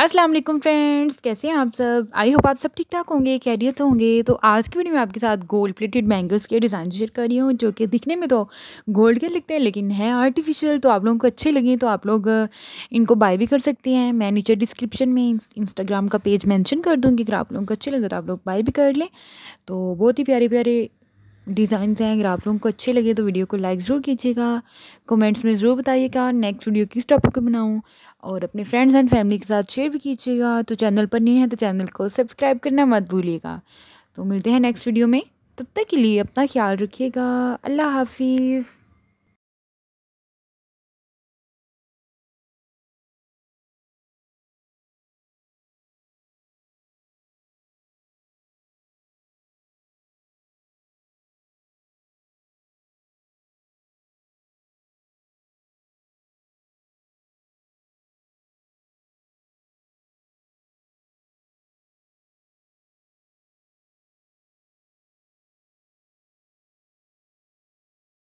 अस्सलाम वालेकुम फ्रेंड्स कैसे हैं आप सब आई होप आप सब ठीक ठाक होंगे कैरियर से होंगे तो आज की वीडियो में आपके साथ गोल्ड प्लेटेड बैंगल्स के डिज़ाइन शेयर कर रही हूँ जो कि दिखने में तो गोल्ड के लगते हैं लेकिन है आर्टिफिशियल तो आप लोगों को अच्छे लगे तो आप लोग इनको बाय भी कर सकते हैं मैं नीचे डिस्क्रिप्शन में इंस्टाग्राम का पेज मैंशन कर दूँगी अगर आप लोगों को अच्छे लगे तो आप लोग बाय भी कर लें तो बहुत ही प्यारे प्यारे डिज़ाइन हैं अगर आप लोगों को अच्छे लगे तो वीडियो को लाइक ज़रूर कीजिएगा कमेंट्स में ज़रूर बताइएगा नेक्स्ट वीडियो किस टॉपिक पे बनाऊँ और अपने फ्रेंड्स एंड फैमिली के साथ शेयर भी कीजिएगा तो चैनल पर नहीं है तो चैनल को सब्सक्राइब करना मत भूलिएगा तो मिलते हैं नेक्स्ट वीडियो में तब तक के लिए अपना ख्याल रखिएगा अल्लाह हाफिज़